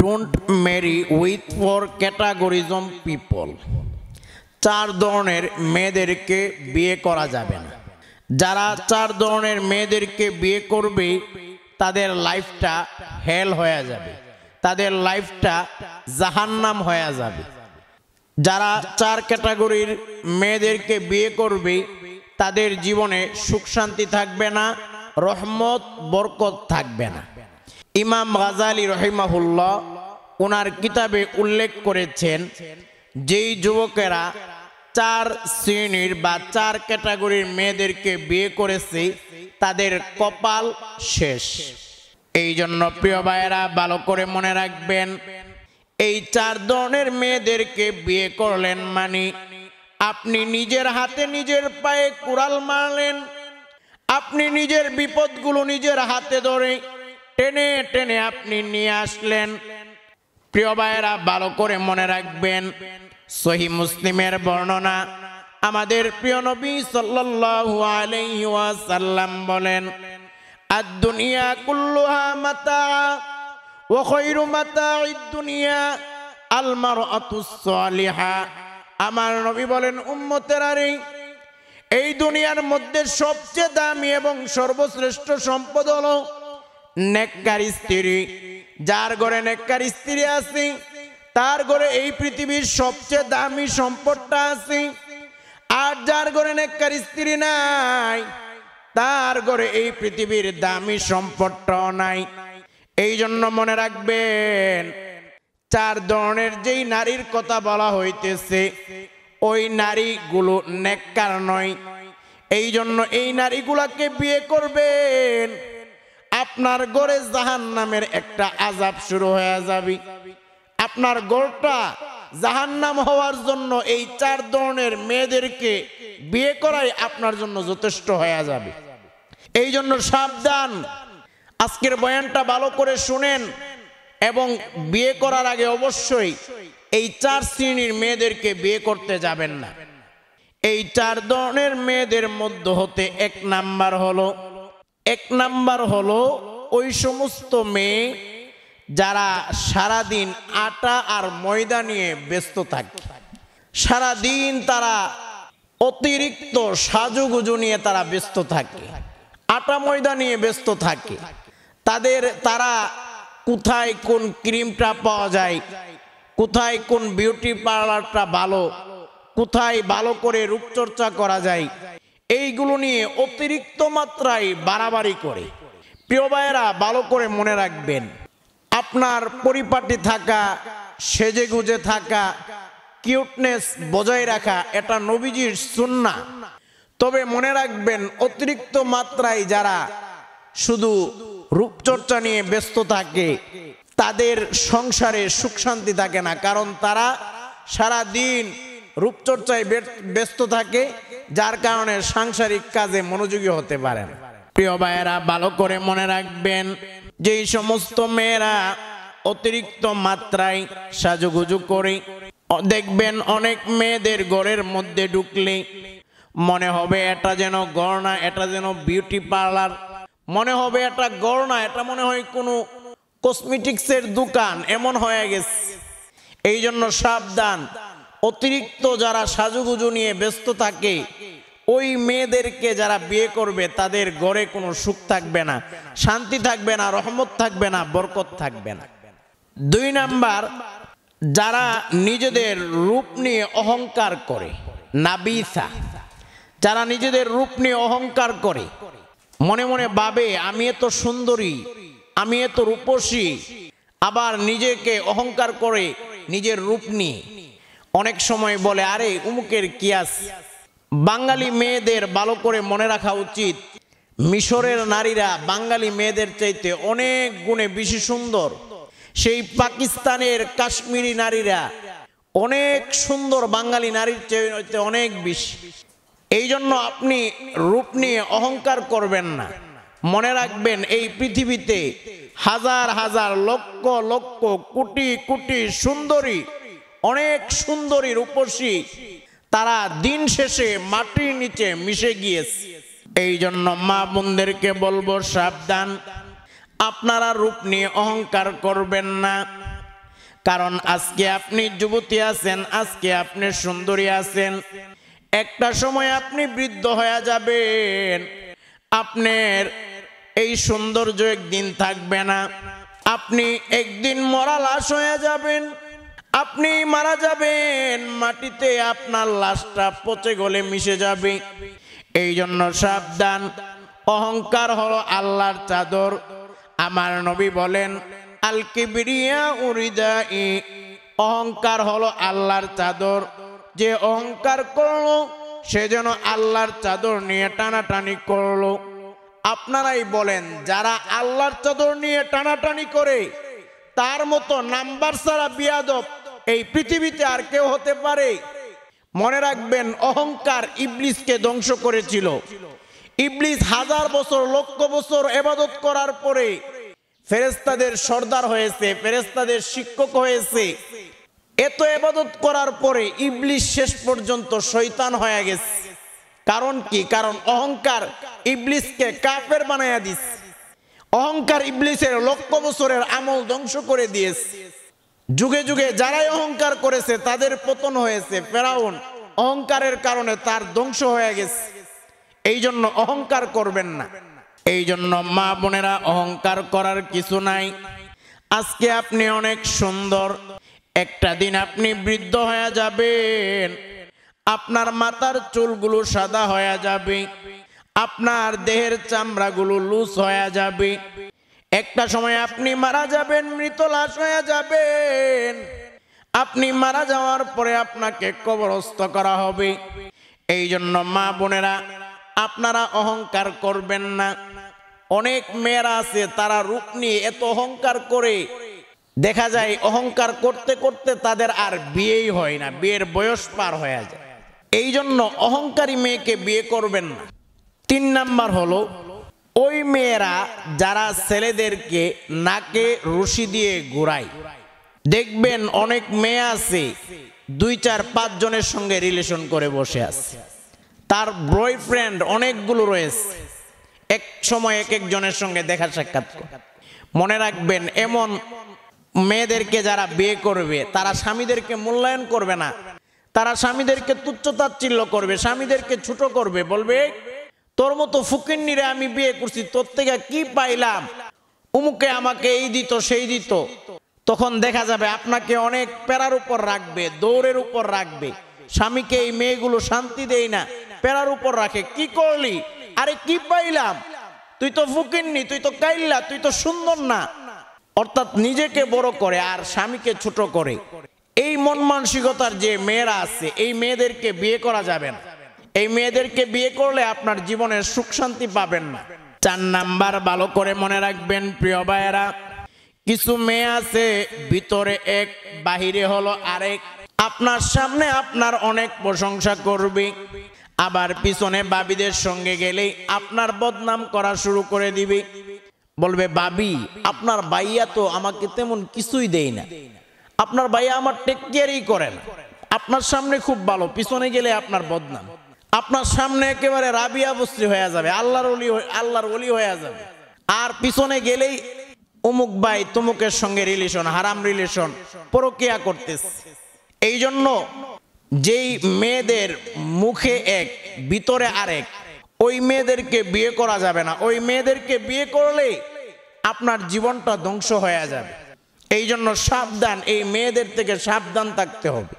don't marry with four categories people চার ধরনের মেয়েদেরকে বিয়ে করা যাবে না যারা চার ধরনের মেয়েদেরকে বিয়ে করবে তাদের লাইফটা হেল হয়ে যাবে তাদের লাইফটা জাহান্নাম হয়ে যাবে যারা চার ক্যাটাগরির মেয়েদেরকে বিয়ে করবে তাদের জীবনে সুখ শান্তি থাকবে না রহমত বরকত থাকবে না ইমাম গাজালি রহিমাহুল্লাহ ওনার কিতাবে উল্লেখ করেছেন যেই যুবকেরা চার শ্রেণীর বা চার ক্যাটাগরির মেয়েদেরকে বিয়ে করেছে তাদের কপাল শেষ এই জন্য প্রিয় ভাইয়েরা ভালো করে মনে রাখবেন এই চার ধরনের মেয়েদেরকে বিয়ে করলেন মানে আপনি নিজের হাতে নিজের পায়ে কুড়াল মারলেন আপনি নিজের বিপদগুলো নিজের হাতে ধরে টেনে টেনে আপনি নিয়ে আসলেন প্রিয় ভাইয়েরা ভালো করে মনে রাখবেন সহি মুসলিমের বর্ণনা আমাদের প্রিয় নবী সাল্লাল্লাহু আলাইহি ওয়াসাল্লাম বলেন আর দুনিয়া কুল্লুহা মাতা ও খৈরু মাতা দুনিয়া আলমার অতুসলিহা আমার নবী বলেন উম্মতের আরে এই দুনিয়ার মধ্যে সবচেয়ে দামি এবং সর্বশ্রেষ্ঠ সম্পদ হলো নেককার স্ত্রী যার ঘরে নেককার স্ত্রী আছে তার ঘরে এই পৃথিবীর সবচেয়ে দামি সম্পদটা আছে আর যার ঘরে নেককার স্ত্রী নাই তার ঘরে এই পৃথিবীর দামি সম্পদটাও নাই এই জন্য মনে রাখবেন চার ধরনের যেই নারীর কথা বলা হইতেছে ওই নারীগুলো নেককার নয় এই জন্য এই নারীগুলাকে বিয়ে করবেন আপনার গড়ে জাহান নামের একটা আজাব শুরু হয়ে যাবে আপনার গড়টা জাহান নাম হওয়ার জন্য এই চার ধরনের মেয়েদেরকে বিয়ে করাই আপনার জন্য যথেষ্ট হয়ে যাবে এই জন্য সাবধান আজকের বয়ানটা ভালো করে শুনেন এবং বিয়ে করার আগে অবশ্যই এই চার শ্রেণীর মেয়েদেরকে বিয়ে করতে যাবেন না এই চার ধরনের মেয়েদের মধ্য হতে এক নাম্বার হলো এক নাম্বার হলো ওই সমস্ত মেয়ে যারা সারাদিন আটা আর ময়দা নিয়ে ব্যস্ত থাকে সারাদিন তারা অতিরিক্ত সাজুগুজু নিয়ে তারা ব্যস্ত থাকে আটা ময়দা নিয়ে ব্যস্ত থাকে তাদের তারা কোথায় কোন ক্রিমটা পাওয়া যায় কোথায় কোন বিউটি পার্লারটা ভালো কোথায় ভালো করে রূপচর্চা করা যায় এইগুলো নিয়ে অতিরিক্ত মাত্রায় বাড়াবাড়ি করে প্রিয় ভাইয়েরা ভালো করে মনে রাখবেন আপনার পরিপাটি থাকা সেজে গুজে থাকা কিউটনেস বজায় রাখা এটা নবীজির সুন্না তবে মনে রাখবেন অতিরিক্ত মাত্রায় যারা শুধু রূপচর্চা নিয়ে ব্যস্ত থাকে তাদের সংসারে সুখ শান্তি থাকে না কারণ তারা সারা দিন রূপচর্চায় ব্যস্ত থাকে যার কারণে সাংসারিক কাজে মনোযোগী হতে পারেন প্রিয় ভাইয়েরা ভালো করে মনে রাখবেন যে সমস্ত মেয়েরা অতিরিক্ত মাত্রায় সাজুগুজু করে দেখবেন অনেক মেয়েদের ঘরের মধ্যে ঢুকলে মনে হবে এটা যেন গড়না এটা যেন বিউটি পার্লার মনে হবে এটা গড়না এটা মনে হয় কোনো কসমেটিক্সের দোকান এমন হয়ে গেছে এই জন্য সাবধান অতিরিক্ত যারা সাজুগুজু নিয়ে ব্যস্ত থাকে ওই মেয়েদেরকে যারা বিয়ে করবে তাদের গড়ে কোনো সুখ থাকবে না শান্তি থাকবে না রহমত থাকবে না বরকত থাকবে না দুই নাম্বার যারা নিজেদের রূপ নিয়ে অহংকার করে নাবিসা যারা নিজেদের রূপ নিয়ে অহংকার করে মনে মনে ভাবে আমি এত সুন্দরী আমি এত রূপসী আবার নিজেকে অহংকার করে নিজের রূপ নিয়ে অনেক সময় বলে আরে উমুকের কিয়াস বাঙালি মেয়েদের ভালো করে মনে রাখা উচিত মিশরের নারীরা বাঙালি মেয়েদের চাইতে অনেক গুণে বেশি সুন্দর সেই পাকিস্তানের কাশ্মীরি নারীরা অনেক সুন্দর বাঙালি নারীর চাইতে অনেক বেশি এই জন্য আপনি রূপ নিয়ে অহংকার করবেন না মনে রাখবেন এই পৃথিবীতে হাজার হাজার লক্ষ লক্ষ কোটি কোটি সুন্দরী অনেক সুন্দরী রূপসী তারা দিন শেষে মাটির নিচে মিশে গিয়েছে এই জন্য মা বোনদেরকে বলবো সাবধান আপনারা রূপ নিয়ে অহংকার করবেন না কারণ আজকে আপনি যুবতী আছেন আজকে আপনি সুন্দরী আছেন একটা সময় আপনি বৃদ্ধ হয়ে যাবেন আপনার এই সৌন্দর্য একদিন থাকবে না আপনি একদিন মরা লাশ হয়ে যাবেন আপনি মারা যাবেন মাটিতে আপনার লাশটা পচে গলে মিশে যাবে এই জন্য সাবধান অহংকার হলো আল্লাহর চাদর আমার নবী বলেন আল কিবিরিয়া উরিদা ই অহংকার হলো আল্লাহর চাদর যে অহংকার করলো সে যেন আল্লাহর চাদর নিয়ে টানাটানি করলো আপনারাই বলেন যারা আল্লাহর চাদর নিয়ে টানাটানি করে তার মতো নাম্বার ছাড়া বিয়াদব এই পৃথিবীতে আর কেউ হতে পারে মনে রাখবেন অহংকার ইবলিসকে ধ্বংস করেছিল ইবলিস হাজার বছর লক্ষ বছর এবাদত করার পরে ফেরেস্তাদের সর্দার হয়েছে ফেরেস্তাদের শিক্ষক হয়েছে এত এবাদত করার পরে ইবলিস শেষ পর্যন্ত শৈতান হয়ে গেছে কারণ কি কারণ অহংকার ইবলিসকে কাপের বানাইয়া দিস অহংকার ইবলিসের লক্ষ বছরের আমল ধ্বংস করে দিয়েছে যুগে যুগে যারাই অহংকার করেছে তাদের পতন হয়েছে ফেরাউন অহংকারের কারণে তার ধ্বংস হয়ে গেছে এই জন্য অহংকার করবেন না এই জন্য মা বোনেরা অহংকার করার কিছু নাই আজকে আপনি অনেক সুন্দর একটা দিন আপনি বৃদ্ধ হয়ে যাবেন আপনার মাথার চুলগুলো সাদা হয়ে যাবে আপনার দেহের চামড়াগুলো লুজ হয়ে যাবে একটা সময় আপনি মারা যাবেন মৃত লাশ হয়ে যাবেন আপনি মারা যাওয়ার পরে আপনাকে কবরস্থ করা হবে এই জন্য মা বোনেরা আপনারা অহংকার করবেন না অনেক মেয়েরা আছে তারা রূপ নিয়ে এত অহংকার করে দেখা যায় অহংকার করতে করতে তাদের আর বিয়েই হয় না বিয়ের বয়স পার হয়ে যায় এই জন্য অহংকারী মেয়েকে বিয়ে করবেন না তিন নাম্বার হলো ওই মেয়েরা যারা ছেলেদেরকে নাকে রশি দিয়ে ঘোরায় দেখবেন অনেক মেয়ে আছে দুই চার পাঁচ জনের সঙ্গে রিলেশন করে বসে আছে তার বয়ফ্রেন্ড অনেকগুলো রয়েছে এক সময় এক একজনের সঙ্গে দেখা সাক্ষাৎ মনে রাখবেন এমন মেয়েদেরকে যারা বিয়ে করবে তারা স্বামীদেরকে মূল্যায়ন করবে না তারা স্বামীদেরকে তুচ্ছতাচ্ছিল্য করবে স্বামীদেরকে ছোট করবে বলবে তোর মতো ফকিন্নিরে আমি বিয়ে করছি তোর থেকে কি পাইলাম উমুকে আমাকে এই দিত সেই দিত তখন দেখা যাবে আপনাকে অনেক প্যারার উপর রাখবে দৌড়ের উপর রাখবে স্বামীকে এই মেয়েগুলো শান্তি দেয় না প্যারার উপর রাখে কি করলি আরে কি পাইলাম তুই তো ফুকিননি তুই তো কাইল্লা তুই তো সুন্দর না অর্থাৎ নিজেকে বড় করে আর স্বামীকে ছোট করে এই মন মানসিকতার যে মেয়েরা আছে এই মেয়েদেরকে বিয়ে করা যাবে না এই মেয়েদেরকে বিয়ে করলে আপনার জীবনে সুখ শান্তি পাবেন না চার নাম্বার ভালো করে মনে রাখবেন প্রিয় ভাইয়েরা কিছু মেয়ে আছে ভিতরে এক বাহিরে হলো আরেক আপনার সামনে আপনার অনেক প্রশংসা করবে আবার পিছনে বাবিদের সঙ্গে গেলেই আপনার বদনাম করা শুরু করে দিবে বলবে বাবি আপনার বাইয়া তো আমাকে তেমন কিছুই দেই না আপনার বাইয়া আমার টেক কেয়ারই করে না আপনার সামনে খুব ভালো পিছনে গেলে আপনার বদনাম আপনার সামনে একেবারে রাবিয়া বস্ত্রী হয়ে যাবে আল্লাহর অলি আল্লাহর অলি হয়ে যাবে আর পিছনে গেলেই অমুক ভাই তমুকের সঙ্গে রিলেশন হারাম রিলেশন প্রক্রিয়া করতেছে এই জন্য যেই মেয়েদের মুখে এক ভিতরে আরেক ওই মেয়েদেরকে বিয়ে করা যাবে না ওই মেয়েদেরকে বিয়ে করলে আপনার জীবনটা ধ্বংস হয়ে যাবে এই জন্য সাবধান এই মেয়েদের থেকে সাবধান থাকতে হবে